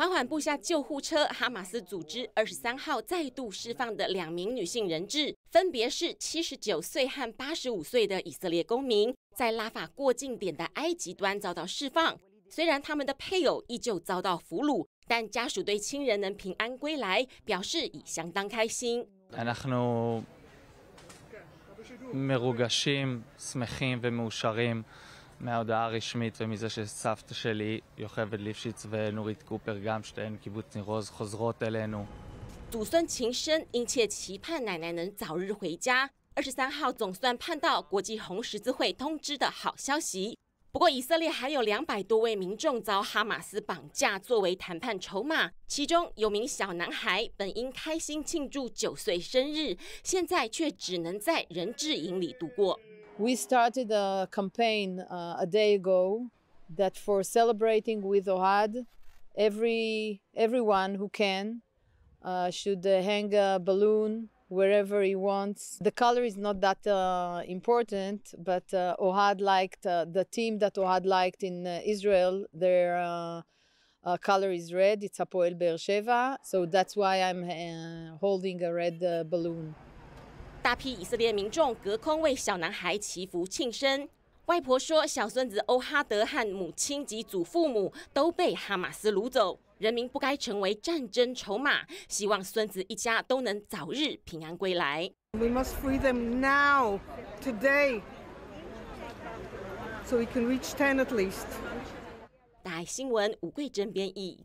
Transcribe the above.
缓缓布下救护车。哈马斯组织二十三号再度释放的两名女性人质，分别是七十九岁和八十五岁的以色列公民，在拉法过境点的埃及端遭到释放。虽然他们的配偶依旧遭到俘虏，但家属对亲人能平安归来表示已相当开心。祖孙情深，殷切期盼奶奶能早日回家。二十三号总算盼到国际红十字会通知的好消息。不过，以色列还有两百多位民众遭哈马斯绑架作为谈判筹码，其中有名小男孩本应开心庆祝九岁生日，现在却只能在人质营里度过。We started a campaign uh, a day ago that for celebrating with Ohad, every everyone who can uh, should uh, hang a balloon wherever he wants. The color is not that uh, important, but uh, Ohad liked uh, the team that Ohad liked in uh, Israel. Their color is red. It's Apoel Beersheva, so that's why I'm holding a red balloon. 大批以色列民众隔空为小男孩祈福庆生。外婆说：“小孙子欧哈德和母亲及祖父母都被哈马斯掳走，人民不该成为战争筹码。希望孙子一家都能早日平安归来。” We must free them now, today, so we can reach ten at least. 大爱新闻吴桂珍编译。